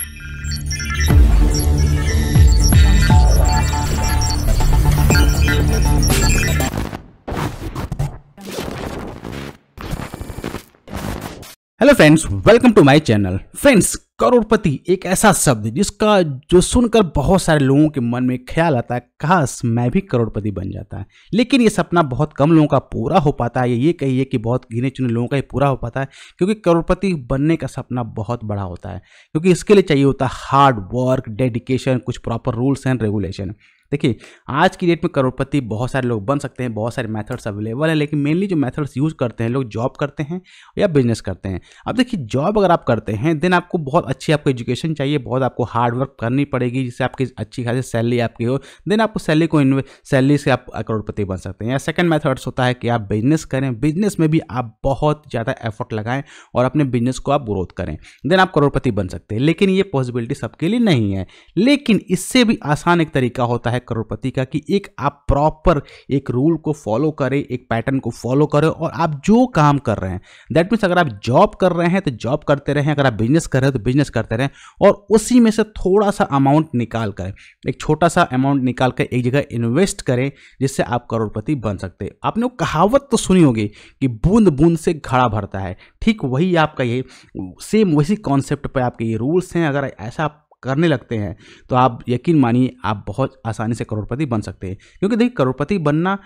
Thank you. Hello friends welcome to my channel friends करोड़पति एक ऐसा शब्द जिसका जो सुनकर बहुत सारे लोगों के मन में ख्याल आता है काश मैं भी करोड़पति बन जाता है लेकिन ये सपना बहुत कम लोगों का पूरा हो पाता है ये कहिए कि बहुत गिने चुने लोगों का ही पूरा हो पाता है क्योंकि करोड़पति बनने का सपना बहुत बड़ा होता है क्योंकि इसके लिए चाहिए होता है हार्ड वर्क डेडिकेशन कुछ प्रॉपर रूल्स एंड रेगुलेशन देखिए आज की डेट में करोड़पति बहुत सारे लोग बन सकते हैं बहुत सारे मेथड्स अवेलेबल है लेकिन मेनली जो मेथड्स यूज़ करते हैं लोग जॉब करते हैं या बिजनेस करते हैं अब देखिए जॉब अगर आप करते हैं देन आपको बहुत अच्छी आपको एजुकेशन चाहिए बहुत आपको हार्डवर्क करनी पड़ेगी जिससे आपकी अच्छी खासी सैलरी आपकी हो देन आपको सैलरी को सैलरी से आप करोड़पति बन सकते हैं या सेकेंड मैथड्स होता है कि आप बिजनेस करें बिजनेस में भी आप बहुत ज़्यादा एफर्ट लगाएं और अपने बिजनेस को आप ग्रोथ करें देन आप करोड़पति बन सकते हैं लेकिन ये पॉसिबिलिटी सबके लिए नहीं है लेकिन इससे भी आसान एक तरीका होता है है करोड़पति का कि एक आप प्रॉपर एक रूल को फॉलो करें एक पैटर्न को फॉलो करें और आप जो काम कर रहे हैं दैट मीन्स अगर आप जॉब कर रहे हैं तो जॉब करते रहें अगर आप बिजनेस कर रहे हैं तो बिजनेस करते रहें और उसी में से थोड़ा सा अमाउंट निकाल कर एक छोटा सा अमाउंट निकाल कर एक जगह इन्वेस्ट करें जिससे आप करोड़पति बन सकते आपने वो कहावत तो सुनी होगी कि बूंद बूंद से घड़ा भरता है ठीक वही आपका ये सेम वैसी कॉन्सेप्ट पर आपके ये रूल्स हैं अगर ऐसा करने लगते हैं तो आप यकीन मानिए आप बहुत आसानी से करोड़पति बन सकते हैं क्योंकि देखिए करोड़पति बनना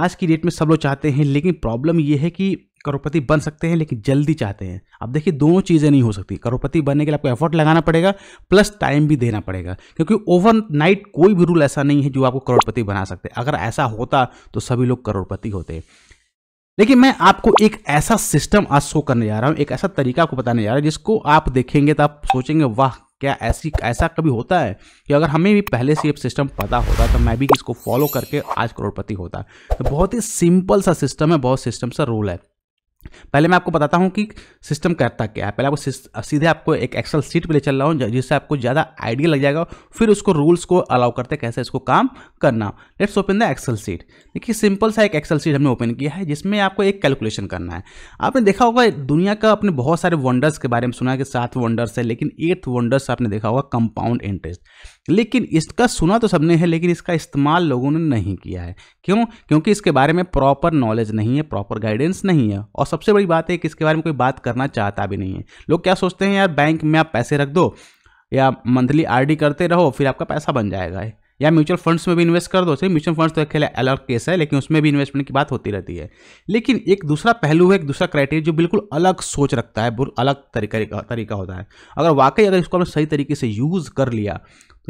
आज की डेट में सब लोग चाहते हैं लेकिन प्रॉब्लम ये है कि करोड़पति बन सकते हैं लेकिन जल्दी चाहते हैं अब देखिए दोनों चीज़ें नहीं हो सकती करोड़पति बनने के लिए आपको एफर्ट लगाना पड़ेगा प्लस टाइम भी देना पड़ेगा क्योंकि ओवर नाइट कोई भी रूल ऐसा नहीं है जो आपको करोड़पति बना सकते अगर ऐसा होता तो सभी लोग करोड़पति होते लेकिन मैं आपको एक ऐसा सिस्टम आज शो करने जा रहा हूँ एक ऐसा तरीका आपको बताने जा रहा हूँ जिसको आप देखेंगे तो आप सोचेंगे वाह क्या ऐसी ऐसा कभी होता है कि अगर हमें भी पहले से ये सिस्टम पता होता तो मैं भी इसको फॉलो करके आज करोड़पति होता तो बहुत ही सिंपल सा सिस्टम है बहुत सिस्टम सा रूल है पहले मैं आपको बताता हूँ कि सिस्टम करता क्या है पहले आपको सीधे आपको एक एक्सेल सीट पे ले चल रहा हूँ जिससे आपको ज़्यादा आइडिया लग जाएगा फिर उसको रूल्स को अलाउ करते कैसे इसको काम करना let's open the Excel sheet देखिए सिंपल सा एक एक्सेल सीट हमने ओपन किया है जिसमें आपको एक कैलकुलेशन करना है आपने देखा होगा दुनिया का अपने बहुत सारे वंडर्स के बारे में सुना है कि सात वंडर्स है लेकिन एट्थ वंडर्स आपने देखा होगा कंपाउंड इंटरेस्ट लेकिन इसका सुना तो सबने है लेकिन इसका इस्तेमाल लोगों ने नहीं किया है क्यों क्योंकि इसके बारे में प्रॉपर नॉलेज नहीं है प्रॉपर गाइडेंस नहीं है और सबसे बड़ी बात है कि इसके बारे में कोई बात करना चाहता भी नहीं है लोग क्या सोचते हैं यार बैंक में आप पैसे रख दो या मंथली आर करते रहो फिर आपका पैसा बन जाएगा या म्यूचुअल फंड्स में भी इन्वेस्ट कर दो सिर्फ म्यूचुअल फंड्स तो खेल अलग केस है लेकिन उसमें भी इन्वेस्टमेंट की बात होती रहती है लेकिन एक दूसरा पहलू है एक दूसरा क्राइटेरिया जो बिल्कुल अलग सोच रखता है अलग तरीका तरीका होता है अगर वाकई अगर इसको हमने सही तरीके से यूज़ कर लिया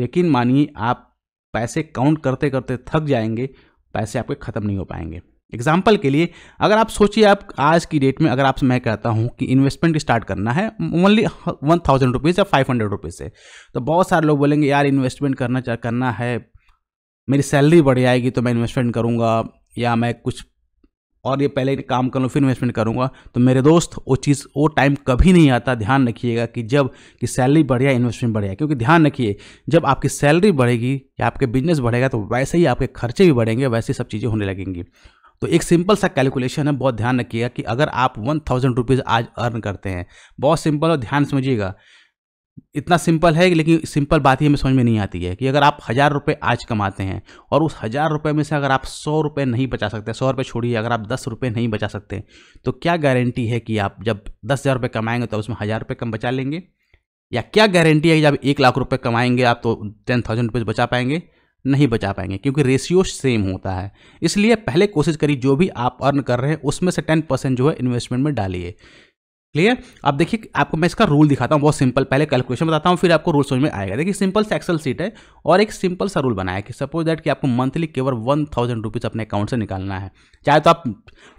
यकीन मानिए आप पैसे काउंट करते करते थक जाएंगे पैसे आपके ख़त्म नहीं हो पाएंगे एग्जाम्पल के लिए अगर आप सोचिए आप आज की डेट में अगर आपसे मैं कहता हूँ कि इन्वेस्टमेंट स्टार्ट करना है ओनली वन थाउजेंड रुपीज़ या फाइव हंड्रेड रुपीज़ से तो बहुत सारे लोग बोलेंगे यार इन्वेस्टमेंट करना करना है मेरी सैलरी बढ़ जाएगी तो मैं इन्वेस्टमेंट करूँगा या मैं कुछ और ये पहले काम कर लूँ फिर इन्वेस्टमेंट करूँगा तो मेरे दोस्त वो चीज़ वो टाइम कभी नहीं आता ध्यान रखिएगा कि जब कि सैलरी बढ़िया इन्वेस्टमेंट बढ़िया क्योंकि ध्यान रखिए जब आपकी सैलरी बढ़ेगी या आपके बिजनेस बढ़ेगा तो वैसे ही आपके खर्चे भी बढ़ेंगे वैसे सब चीज़ें होने लगेंगी तो एक सिंपल सा कैलकुलेशन है बहुत ध्यान रखिएगा कि अगर आप वन थाउजेंड रुपीज़ आज अर्न करते हैं बहुत सिंपल और ध्यान समझिएगा इतना सिंपल है लेकिन सिंपल बात ही हमें समझ में नहीं आती है कि अगर आप हज़ार रुपये आज कमाते हैं और उस हज़ार रुपये में से अगर आप सौ रुपये नहीं बचा सकते सौ रुपये छोड़िए अगर आप दस रुपये नहीं बचा सकते तो क्या गारंटी है कि आप जब दस हज़ार रुपये कमाएंगे तो उसमें हज़ार रुपये कम बचा लेंगे या क्या गारंटी है कि जब एक लाख रुपये कमाएंगे आप तो टेन थाउजेंड रुपीज़ बचा पाएंगे नहीं बचा पाएंगे क्योंकि रेशियो सेम होता है इसलिए पहले कोशिश करिए जो भी आप अर्न कर रहे हैं उसमें से टेन परसेंट जो है इन्वेस्टमेंट में डालिए क्लियर अब देखिए आपको मैं इसका रूल दिखाता हूँ बहुत सिंपल पहले कैलकुलेशन बताता हूँ फिर आपको रूल समझ में आएगा देखिए सिंपल से एक्सल सीट है और एक सिंपल सा रूल बनाया कि सपोज दैट कि आपको मंथली केवल वन थाउजेंड रुपीज़ अपने अकाउंट से निकालना है चाहे तो आप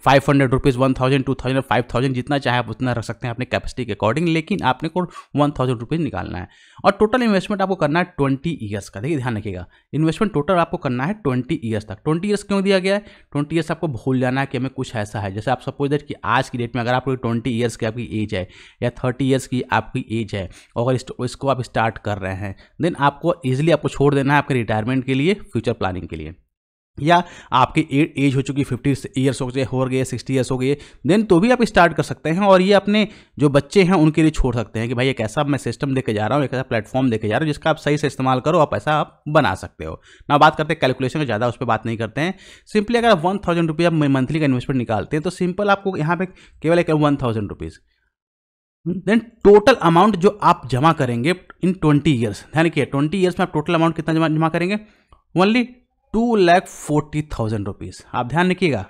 five hundred rupees one thousand two thousand five thousand जितना चाहे आप उतना रख सकते हैं अपने कैपेसिटी के अकॉर्डिंग लेकिन आपने को वन थाउजेंड रुपीज़ निकालना है और टोटल इन्वेस्टमेंट आपको करना है ट्वेंटी ईयर्स का देखिए ध्यान रखिएगा इन्वेस्टमेंट टोटल आपको करना है ट्वेंटी ईयर्स तक ट्वेंटी ईयर्स क्यों दिया गया है ट्वेंटी ईयर्स आपको भूल जाना है कि हमें कुछ ऐसा है जैसे आप सपोज दैट कि आज की डेट में अगर आपको ट्वेंटी ईयर्स की आपकी एज है या थर्टी ईयर्स की आपकी एज है और इसको आप स्टार्ट कर रहे हैं देन आपको ईजिली आपको छोड़ देना है आपके रिटायरमेंट के लिए फ्यूचर प्लानिंग के लिए या आपकी एज हो चुकी फिफ्टी ईयर्स हो गए हो गए सिक्सटी ईयर्स हो गए देन तो भी आप स्टार्ट कर सकते हैं और ये अपने जो बच्चे हैं उनके लिए छोड़ सकते हैं कि भाई एक ऐसा मैं सिस्टम देखे जा रहा हूँ एक ऐसा प्लेटफॉर्म देकर जा रहा हूँ जिसका आप सही से इस्तेमाल करो आप ऐसा आप बना सकते हो ना बात करते हैं कैलकुलेशन का ज़्यादा उस पर बात नहीं करते हैं सिंपली अगर आप वन थाउजेंड रुपीज़ आप मंथली का इन्वेस्टमेंट निकालते हैं तो सिंपल आपको यहाँ पे केवल एक one thousand rupees then total amount जो आप जमा करेंगे इन ट्वेंटी ईयर्स ध्यान रखिए ट्वेंटी ईयर्स में आप टोटल अमाउंट कितना जमा जमा करेंगे only two lakh forty thousand rupees आप ध्यान रखिएगा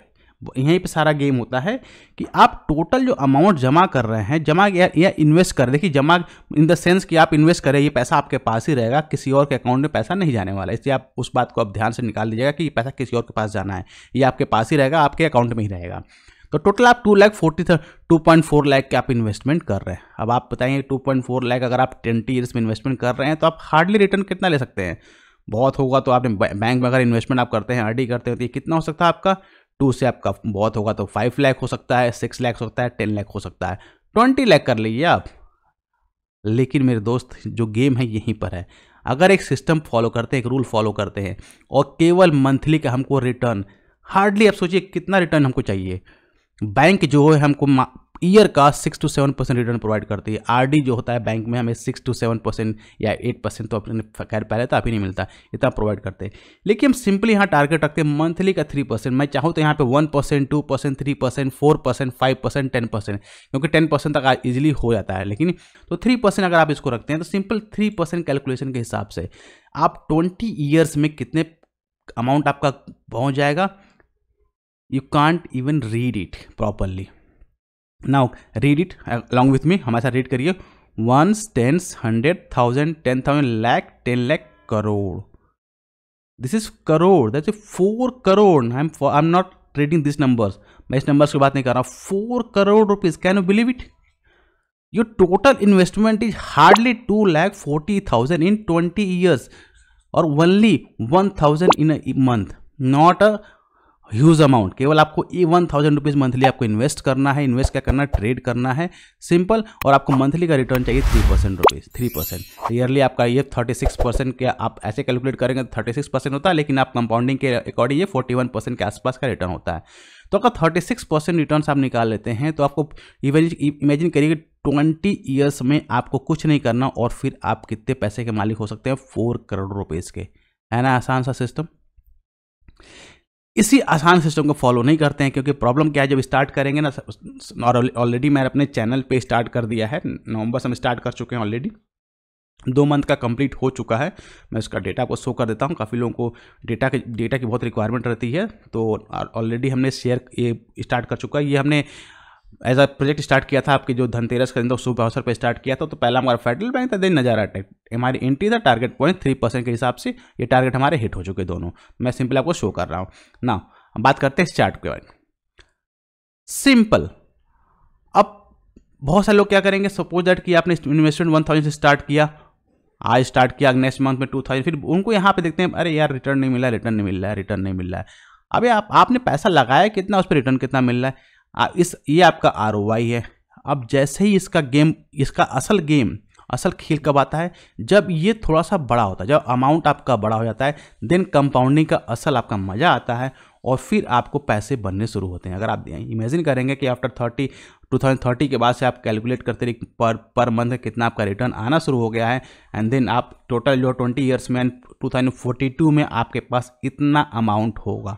यहीं पे सारा गेम होता है कि आप टोटल जो अमाउंट जमा कर रहे हैं जमा या, या इन्वेस्ट कर देखिए जमा इन द सेंस कि आप इन्वेस्ट करें ये पैसा आपके पास ही रहेगा किसी और के अकाउंट में पैसा नहीं जाने वाला इसलिए आप उस बात को अब ध्यान से निकाल दीजिएगा कि ये पैसा किसी और के पास जाना है ये आपके पास ही रहेगा आपके अकाउंट में ही रहेगा तो टोटल आप two lakh forty two point four lakh के आप इन्वेस्टमेंट कर रहे हैं अब आप बताएंगे टू पॉइंट फोर लैख अगर आप ट्वेंटी ईयर्स में इन्वेस्टमेंट कर रहे हैं तो आप हार्डली रिटर्न कितना ले सकते हैं बहुत होगा तो आपने बैंक में अगर इन्वेस्टमेंट आप करते हैं आर करते हैं तो ये कितना हो सकता है आपका टू से आपका बहुत होगा तो फाइव लैख हो सकता है सिक्स लैख हो सकता है टेन लैख हो सकता है ट्वेंटी लैख कर लीजिए आप लेकिन मेरे दोस्त जो गेम है यहीं पर है अगर एक सिस्टम फॉलो करते हैं एक रूल फॉलो करते हैं और केवल मंथली का हमको रिटर्न हार्डली आप सोचिए कितना रिटर्न हमको चाहिए बैंक जो है हमको ईयर का six to seven percent return provide करती है आरडी जो होता है बैंक में हमें सिक्स टू सेवन परसेंट या एट परसेंट तो अपने खैर पहले तो आप ही नहीं मिलता इतना प्रोवाइड करते हैं लेकिन हम सिंपली यहाँ टारगेट रखते हैं मंथली का थ्री परसेंट मैं चाहूँ तो यहाँ पे one percent two percent three percent four percent five percent ten percent क्योंकि टेन परसेंट तक ईजिली हो जाता है लेकिन तो थ्री परसेंट अगर आप इसको रखते हैं तो सिंपल थ्री परसेंट कैलकुलेशन के हिसाब से आप ट्वेंटी ईयर्स में कितने अमाउंट आपका पहुँच जाएगा you can't even read it properly now read it along with me हमारे साथ रीड करिए ones tens hundred thousand ten thousand lakh ten lakh crore this is crore that is four crore I am I am not trading this numbers मैं इस numbers की बात नहीं कर रहा हूँ four crore rupees can you believe it your total investment is hardly two hardly forty thousand in twenty years और or one thousand in a month not a huge amount केवल आपको a one thousand rupees monthly आपको invest करना है invest क्या करना है trade करना है सिंपल और आपको मंथली का रिटर्न चाहिए three percent rupees three percent yearly आपका ये थर्टी सिक्स परसेंट क्या आप ऐसे कैलकुलेट करेंगे तो थर्टी सिक्स परसेंट होता है लेकिन आप कंपाउंडिंग के अकॉर्डिंग ये फोर्टी वन परसेंट के आसपास का रिटर्न होता है तो अगर थर्टी सिक्स परसेंट रिटर्न आप निकाल लेते हैं तो आपको इमेजिन करिए ट्वेंटी ईयर्स में आपको कुछ नहीं करना और फिर आप कितने पैसे के मालिक हो सकते हैं फोर करोड़ रुपीज़ के है ना आसान सा सिस्टम इसी आसान सिस्टम को फॉलो नहीं करते हैं क्योंकि प्रॉब्लम क्या है जब स्टार्ट करेंगे ना और ऑलरेडी मैंने अपने चैनल पे स्टार्ट कर दिया है नवंबर से हम स्टार्ट कर चुके हैं ऑलरेडी दो मंथ का कंप्लीट हो चुका है मैं उसका डेटा को शो कर देता हूँ काफ़ी लोगों को डेटा के डेटा की बहुत रिक्वायरमेंट रहती है तो ऑलरेडी हमने शेयर ये स्टार्ट कर चुका है ये हमने एज अ प्रोजेक्ट स्टार्ट किया था आपके जो धनतेरस का दिन शुभ अवसर पर स्टार्ट किया था तो पहला हमारा फेडरल बैंक था देन नजारा टेक हमारी एंट्री था टारगेट पॉइंट थ्री परसेंट के हिसाब से ये टारगेट हमारे हिट हो चुके दोनों मैं सिंपल आपको शो कर रहा हूँ ना बात करते हैं इस चार्ट के बारे में सिंपल अब बहुत सारे लोग क्या करेंगे सपोज दैट कि आपने इन्वेस्टमेंट वन थाउजेंड से स्टार्ट किया आज स्टार्ट किया नेक्स्ट मंथ में टू थाउजेंड फिर उनको यहाँ पे देखते हैं अरे यार रिटर्न नहीं मिला रिटर्न नहीं मिल रहा है रिटर्न नहीं मिल रहा है अभी आप आपने पैसा लगाया कितना उस पर रिटर्न कितना मिल रहा है इस ये आपका आर है अब जैसे ही इसका गेम इसका असल गेम असल खेल कब आता है जब ये थोड़ा सा बड़ा होता है जब अमाउंट आपका बड़ा हो जाता है देन कंपाउंडिंग का असल आपका मज़ा आता है और फिर आपको पैसे बनने शुरू होते हैं अगर आप इमेजिन करेंगे कि after thirty two thousand thirty के बाद से आप कैलकुलेट करते रहिए पर पर मंथ कितना आपका रिटर्न आना शुरू हो गया है एंड देन आप टोटल जो ट्वेंटी ईयर्स में टू थाउजेंड फोर्टी टू में आपके पास इतना अमाउंट होगा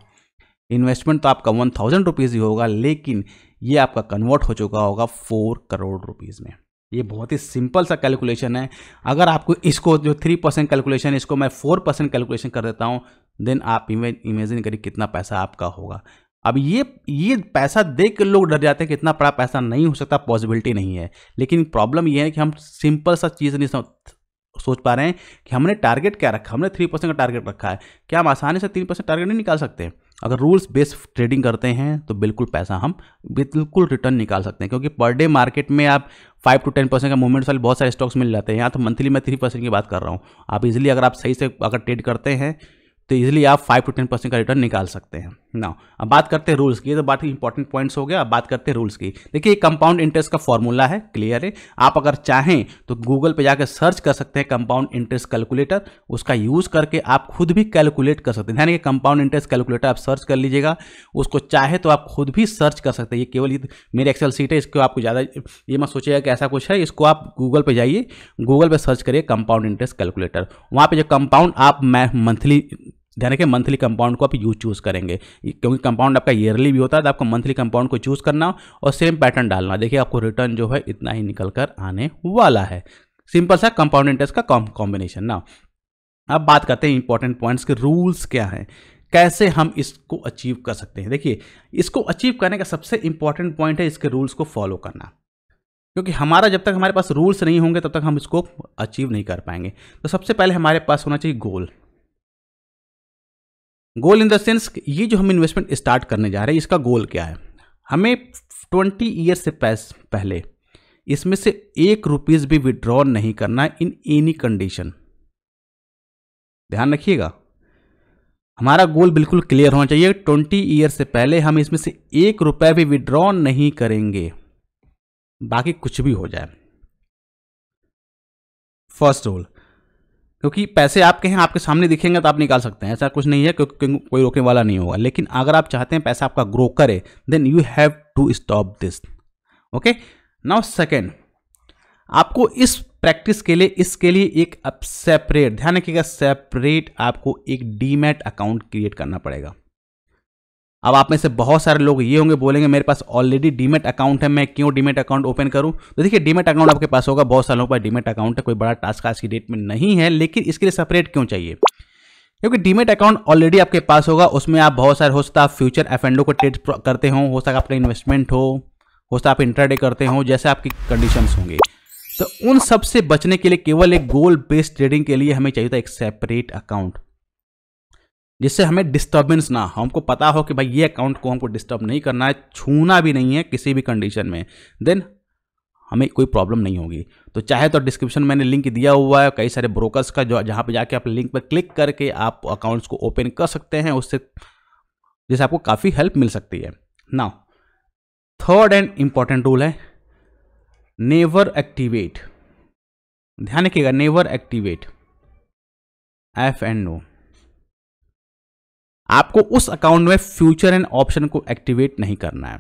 इन्वेस्टमेंट तो आपका वन थाउजेंड रुपीज़ ही होगा लेकिन ये आपका कन्वर्ट हो चुका होगा फोर करोड़ रुपीज़ में ये बहुत ही सिंपल सा कैलकुलेशन है अगर आपको इसको जो थ्री परसेंट कैलकुलेशन इसको मैं फोर परसेंट कैलकुलेशन कर देता हूँ देन आप इमेजिन करिए कितना पैसा आपका होगा अब ये ये पैसा देख के लोग डर जाते हैं कि इतना बड़ा पैसा नहीं हो सकता पॉसिबिलिटी नहीं है लेकिन प्रॉब्लम ये है कि हम सिंपल सा चीज़ नहीं सोच पा रहे हैं कि हमने टारगेट क्या रखा हमने थ्री परसेंट का टारगेट रखा है क्या हम आसानी से तीन परसेंट टारगेट नहीं निकाल सकते अगर रूल्स बेस्ड ट्रेडिंग करते हैं तो बिल्कुल पैसा हम बिल्कुल रिटर्न निकाल सकते हैं क्योंकि पर डे मार्केट में आप फाइव टू टेन परसेंट का मूवमेंट वाले बहुत सारे स्टॉक्स मिल जाते हैं यहाँ तो मंथली मैं थ्री परसेंट की बात कर रहा हूँ आप इजिली अगर आप सही से अगर ट्रेड करते हैं तो इजिली आप फाइव टू टेन परसेंट का रिटर्न निकाल सकते हैं ना अब बात करते हैं रूल्स की ये तो बात इंपॉर्टेंट पॉइंट्स हो गया अब बात करते हैं रूल्स की देखिए कंपाउंड इंटरेस्ट का फॉर्मूला है क्लियर है आप अगर चाहें तो गूगल पे जाकर सर्च कर सकते हैं कंपाउंड इंटरेस्ट कैलकुलेटर उसका यूज़ करके आप खुद भी कैलकुलेट कर सकते हैं यानी कि कंपाउंड इंटरेस्ट कैलकुलेटर आप सर्च कर लीजिएगा उसको चाहे तो आप खुद भी सर्च कर सकते हैं ये केवल मेरी एक्सेल सीट है इसको आपको ज़्यादा ये मत सोचिएगा कि ऐसा कुछ है इसको आप गूगल पर जाइए गूगल पर सर्च करिए कंपाउंड इंटरेस्ट कैलकुलेटर वहाँ पर जो कंपाउंड आप मंथली ध्यान कि मंथली कंपाउंड को आप यू चूज़ करेंगे क्योंकि कंपाउंड आपका ईयरली भी होता है तो आपको मंथली कंपाउंड को चूज़ करना और सेम पैटर्न डालना देखिए आपको रिटर्न जो है इतना ही निकल कर आने वाला है सिंपल सा कंपाउंड इंटरेस्ट का कॉम्बिनेशन ना अब बात करते हैं इंपॉर्टेंट पॉइंट्स के रूल्स क्या हैं कैसे हम इसको अचीव कर सकते हैं देखिए इसको अचीव करने का सबसे इंपॉर्टेंट पॉइंट है इसके रूल्स को फॉलो करना क्योंकि हमारा जब तक हमारे पास रूल्स नहीं होंगे तब तक हम इसको अचीव नहीं कर पाएंगे तो सबसे पहले हमारे पास होना चाहिए गोल गोल इन द सेंस ये जो हम इन्वेस्टमेंट स्टार्ट करने जा रहे हैं इसका गोल क्या है हमें ट्वेंटी ईयर से पैस पहले इसमें से एक रुपीज़ भी विड्रॉ नहीं करना है इन एनी कंडीशन ध्यान रखिएगा हमारा गोल बिल्कुल क्लियर होना चाहिए ट्वेंटी ईयर से पहले हम इसमें से एक रुपया भी विड्रॉ नहीं करेंगे बाकी कुछ भी हो जाए फर्स्ट रोल क्योंकि पैसे आपके हैं आपके सामने दिखेंगे तो आप निकाल सकते हैं ऐसा कुछ नहीं है क्योंकि कोई रोकने वाला नहीं होगा लेकिन अगर आप चाहते हैं पैसा आपका ग्रो करे then you have to stop this okay now second आपको इस प्रैक्टिस के लिए इसके लिए एक सेपरेट ध्यान रखिएगा सेपरेट आपको एक डीमेट अकाउंट क्रिएट करना पड़ेगा अब आप में से बहुत सारे लोग ये होंगे बोलेंगे मेरे पास ऑलरेडी डीमेट अकाउंट है मैं क्यों डीमेट अकाउंट ओपन करूं तो देखिए डीमेट अकाउंट आपके पास होगा बहुत सालों पर डीमेट अकाउंट है कोई बड़ा टास्क आज की डेट में नहीं है लेकिन इसके लिए सेपरेट क्यों चाहिए क्योंकि डीमेट अकाउंट ऑलरेडी आपके पास होगा उसमें आप बहुत सारे हो सकता आप फ्यूचर एफेंडो को ट्रेड करते हो हो सकता आपका इन्वेस्टमेंट हो हो सकता आप इंटरडे करते हो जैसे आपकी कंडीशन होंगे तो उन सब से बचने के लिए केवल एक गोल बेस्ड ट्रेडिंग के लिए हमें चाहिए था एक सेपरेट अकाउंट जिससे हमें डिस्टर्बेंस ना हो हमको पता हो कि भाई ये अकाउंट को हमको डिस्टर्ब नहीं करना है छूना भी नहीं है किसी भी कंडीशन में देन हमें कोई प्रॉब्लम नहीं होगी तो चाहे तो डिस्क्रिप्शन मैंने लिंक दिया हुआ है कई सारे ब्रोकर्स का जो जहाँ पर जाके आप लिंक पर क्लिक करके आप अकाउंट्स को ओपन कर सकते हैं उससे जिससे आपको काफ़ी हेल्प मिल सकती है ना थर्ड एंड इम्पॉर्टेंट रूल है नेवर एक्टिवेट ध्यान रखिएगा never activate F and O आपको उस अकाउंट में फ्यूचर एंड ऑप्शन को एक्टिवेट नहीं करना है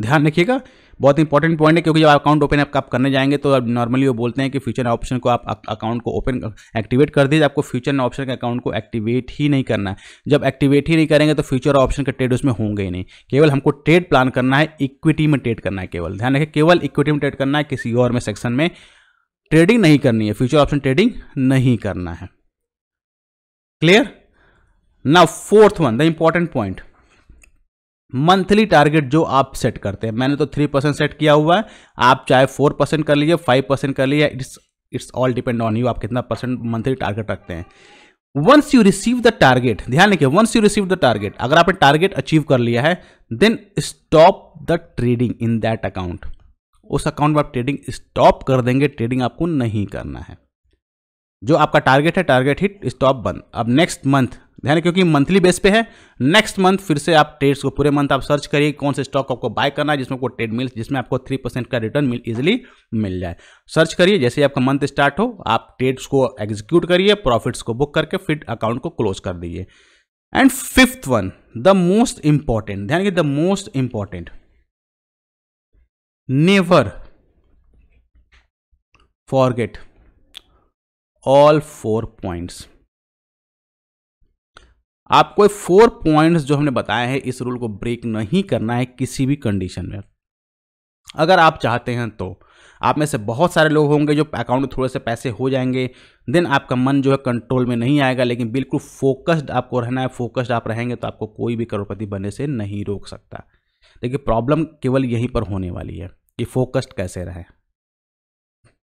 ध्यान रखिएगा बहुत इंपॉर्टेंट पॉइंट है क्योंकि जब अकाउंट ओपन आप करने जाएंगे तो अब नॉर्मली वो बोलते हैं कि फ्यूचर ऑप्शन को आप अकाउंट को ओपन एक्टिवेट कर दीजिए आपको फ्यूचर ऑप्शन के अकाउंट को एक्टिवेट ही नहीं करना है जब एक्टिवेट ही नहीं करेंगे तो फ्यूचर ऑप्शन के ट्रेड उसमें होंगे ही नहीं केवल हमको ट्रेड प्लान करना है इक्विटी में ट्रेड करना है केवल ध्यान रखें केवल इक्विटी में ट्रेड करना है किसी और में सेक्शन में ट्रेडिंग नहीं करनी है फ्यूचर ऑप्शन ट्रेडिंग नहीं करना है क्लियर ना fourth one the important point monthly target जो आप सेट करते हैं मैंने तो थ्री परसेंट सेट किया हुआ है आप चाहे फोर परसेंट कर लीजिए फाइव परसेंट कर लीजिए it's it's all depend on you आप कितना परसेंट मंथली टारगेट रखते हैं once you receive the target ध्यान रखिए once you receive the target अगर आपने टारगेट अचीव कर लिया है then stop the trading in that account उस अकाउंट में आप ट्रेडिंग स्टॉप कर देंगे ट्रेडिंग आपको नहीं करना है जो आपका टारगेट है टारगेट हिट स्टॉप बंद अब नेक्स्ट मंथ ध्यान क्योंकि मंथली बेस पे है नेक्स्ट मंथ फिर से आप ट्रेड्स को पूरे मंथ आप सर्च करिए कौन से स्टॉक आपको बाय करना है जिसमें आपको ट्रेड मिल जिसमें आपको थ्री परसेंट का रिटर्न मिल इजिली मिल जाए सर्च करिए जैसे ही आपका मंथ स्टार्ट हो आप ट्रेड्स को एग्जीक्यूट करिए प्रॉफिट्स को बुक करके फिर अकाउंट को क्लोज कर दीजिए and fifth one the most important ध्यान the most important never forget all four points आपको फोर पॉइंट्स जो हमने बताया है इस रूल को ब्रेक नहीं करना है किसी भी कंडीशन में अगर आप चाहते हैं तो आप में से बहुत सारे लोग होंगे जो अकाउंट में थोड़े से पैसे हो जाएंगे देन आपका मन जो है कंट्रोल में नहीं आएगा लेकिन बिल्कुल फोकस्ड आपको रहना है फोकस्ड आप रहेंगे तो आपको कोई भी करोड़पति बनने से नहीं रोक सकता देखिए प्रॉब्लम केवल यहीं पर होने वाली है कि फोकस्ड कैसे रहें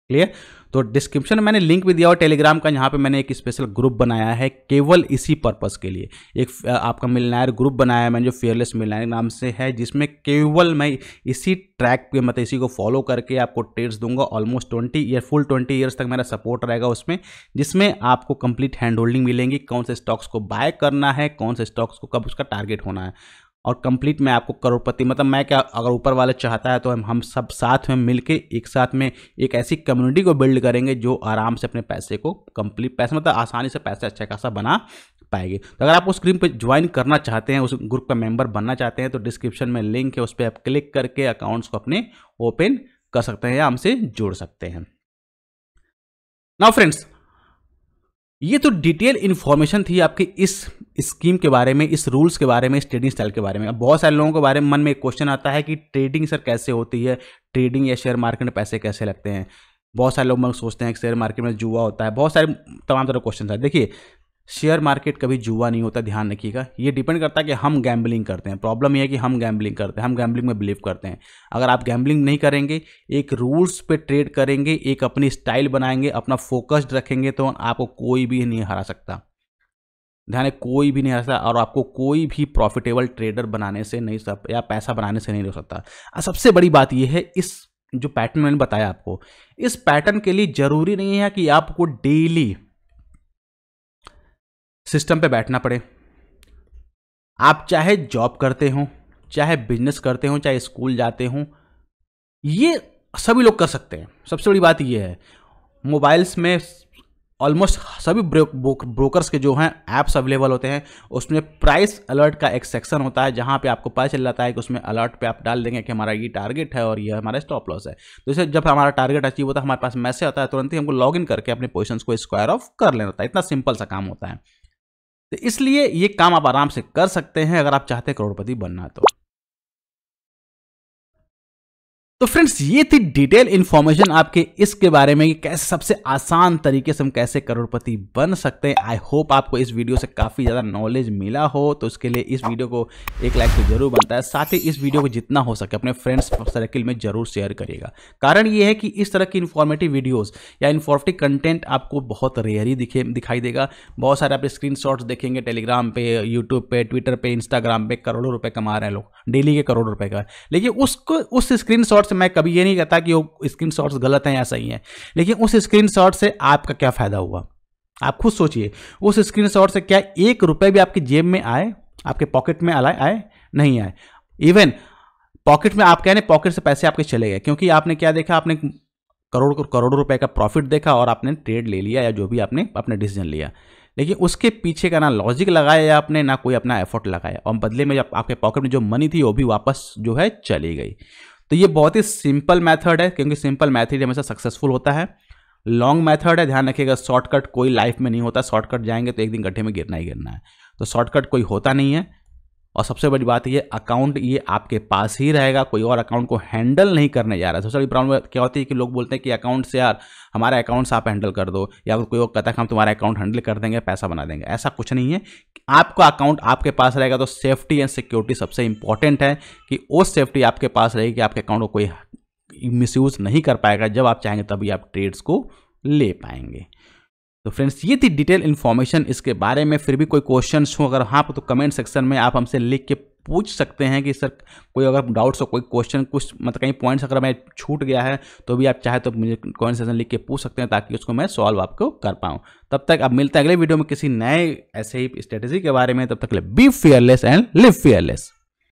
क्लियर तो डिस्क्रिप्शन में मैंने लिंक भी दिया और टेलीग्राम का यहाँ पे मैंने एक स्पेशल ग्रुप बनाया है केवल इसी पर्पस के लिए एक आपका मिलनायर ग्रुप बनाया है मैंने जो फेयरलेस मिलनायर नाम से है जिसमें केवल मैं इसी ट्रैक पे मतलब इसी को फॉलो करके आपको ट्रेड्स दूंगा almost twenty year full twenty years तक मेरा सपोर्ट रहेगा उसमें जिसमें आपको कंप्लीट हैंड होल्डिंग मिलेंगी कौन से स्टॉक्स को बाय करना है कौन से स्टॉक्स को कब उसका टारगेट होना है और कंप्लीट मैं आपको करोड़पति मतलब मैं क्या अगर ऊपर वाले चाहता है तो हम हम सब साथ में मिलके एक साथ में एक ऐसी कम्युनिटी को बिल्ड करेंगे जो आराम से अपने पैसे को कंप्लीट पैसे मतलब आसानी से पैसे अच्छा खासा बना पाएंगे तो अगर आप उस स्क्रीन पर ज्वाइन करना चाहते हैं उस ग्रुप का मेंबर बनना चाहते हैं तो डिस्क्रिप्शन में लिंक है उस पर आप क्लिक करके अकाउंट्स को अपने ओपन कर सकते हैं या हमसे जोड़ सकते हैं नाउ फ्रेंड्स ये तो डिटेल इन्फॉर्मेशन थी आपकी इस स्कीम के बारे में इस रूल्स के बारे में इस ट्रेडिंग स्टाइल के बारे में अब बहुत सारे लोगों के बारे में मन में एक क्वेश्चन आता है कि ट्रेडिंग सर कैसे होती है ट्रेडिंग या शेयर मार्केट में पैसे कैसे लगते हैं बहुत सारे लोग मन सोचते हैं कि शेयर मार्केट में जुआ होता है बहुत सारे तमाम तरह क्वेश्चन है देखिए शेयर मार्केट कभी जुआ नहीं होता ध्यान रखिएगा ये डिपेंड करता है कि हम गैम्बलिंग करते हैं प्रॉब्लम यह है कि हम गैम्बलिंग करते हैं हम गैम्बलिंग में बिलीव करते हैं अगर आप गैम्बलिंग नहीं करेंगे एक रूल्स पे ट्रेड करेंगे एक अपनी स्टाइल बनाएंगे अपना फोकस्ड रखेंगे तो आपको कोई भी नहीं हरा सकता ध्यान है कोई भी नहीं हरा और आपको कोई भी प्रॉफिटेबल ट्रेडर बनाने से नहीं सब या पैसा बनाने से नहीं रह सकता सबसे बड़ी बात यह है इस जो पैटर्न मैंने बताया आपको इस पैटर्न के लिए ज़रूरी नहीं है कि आपको डेली सिस्टम पे बैठना पड़े आप चाहे जॉब करते हों चाहे बिजनेस करते हों चाहे स्कूल जाते हों ये सभी लोग कर सकते हैं सबसे बड़ी बात ये है मोबाइल्स में ऑलमोस्ट सभी ब्रोकर्स के जो हैं ऐप्स अवेलेबल होते हैं उसमें प्राइस अलर्ट का एक सेक्शन होता है जहां पे आपको पता चल जाता है कि उसमें अलर्ट पे आप डाल देंगे कि हमारा ये टारगेट है और ये हमारा स्टॉप लॉस है तो इसे जब हमारा टारगेट अचीव होता है हमारे पास मैसेज आता है तुरंत ही हमको लॉग इन करके अपने पोजिशन को स्क्वायर ऑफ कर लेना होता है इतना सिंपल सा काम होता है तो इसलिए ये काम आप आराम से कर सकते हैं अगर आप चाहते हैं करोड़पति बनना तो तो फ्रेंड्स ये थी डिटेल इन्फॉर्मेशन आपके इसके बारे में कि कैसे सबसे आसान तरीके से हम कैसे करोड़पति बन सकते हैं आई होप आपको इस वीडियो से काफ़ी ज़्यादा नॉलेज मिला हो तो उसके लिए इस वीडियो को एक लाइक तो जरूर बनता है साथ ही इस वीडियो को जितना हो सके अपने फ्रेंड्स सर्किल में जरूर शेयर करिएगा कारण ये है कि इस तरह की इन्फॉर्मेटिव वीडियोज़ या इन्फॉर्मेटिव कंटेंट आपको बहुत रेयरी दिखे दिखाई देगा बहुत सारे आप स्क्रीन देखेंगे टेलीग्राम पे यूट्यूब पे ट्विटर पे इंस्टाग्राम पे करोड़ों रुपये कमा रहे हैं लोग डेली के करोड़ों रुपये का लेकिन उसको उस स्क्रीन शॉट्स मैं कभी ये नहीं कहता कि वो स्क्रीन शॉट्स गलत हैं या सही हैं लेकिन उस स्क्रीन शॉट से आपका क्या फ़ायदा हुआ आप खुद सोचिए उस स्क्रीन शॉट से क्या एक रुपये भी आपकी जेब में आए आपके पॉकेट में आए आए नहीं आए इवन पॉकेट में आप कहने पॉकेट से पैसे आपके चले गए क्योंकि आपने क्या देखा आपने करोड़ करोड़ों रुपए का प्रॉफिट देखा और आपने ट्रेड ले लिया या जो भी आपने अपने डिसीजन लिया लेकिन उसके पीछे का ना लॉजिक लगाया या आपने ना कोई अपना एफर्ट लगाया और बदले में जब आपके पॉकेट में जो मनी थी वो भी वापस जो है चली गई तो ये बहुत ही सिंपल मैथड है क्योंकि सिंपल मैथड हमेशा सक्सेसफुल होता है लॉन्ग मेथड है ध्यान रखिएगा शॉर्टकट कोई लाइफ में नहीं होता शॉर्टकट जाएंगे तो एक दिन गड्ढे में गिरना ही गिरना है तो शॉर्टकट कोई होता नहीं है और सबसे बड़ी बात ये अकाउंट ये आपके पास ही रहेगा कोई और अकाउंट को हैंडल नहीं करने जा रहा है सबसे बड़ी प्रॉब्लम क्या होती है कि लोग बोलते हैं कि अकाउंट से यार हमारा से आप हैंडल कर दो या कोई और कहता है हम तुम्हारा अकाउंट हैंडल कर देंगे पैसा बना देंगे ऐसा कुछ नहीं है आपका अकाउंट आपके पास रहेगा तो सेफ्टी एंड सिक्योरिटी सबसे इंपॉर्टेंट है कि वो सेफ्टी आपके पास रहेगी आपके अकाउंट को कोई मिसयूज़ नहीं कर पाएगा जब आप चाहेंगे तभी आप ट्रेड्स को ले पाएंगे तो फ्रेंड्स ये थी डिटेल इन्फॉर्मेशन इसके बारे में फिर भी कोई क्वेश्चन हो अगर हाँ तो कमेंट सेक्शन में आप हमसे लिख के पूछ सकते हैं कि सर कोई अगर डाउट्स हो कोई क्वेश्चन कुछ मतलब कहीं पॉइंट्स अगर मैं छूट गया है तो भी आप चाहे तो मुझे कमेंट सेक्शन लिख के पूछ सकते हैं ताकि उसको मैं सॉल्व आपको कर पाऊँ तब तक आप मिलते हैं अगले वीडियो में किसी नए ऐसे ही स्ट्रेटेजी के बारे में तब तक be fearless and live fearless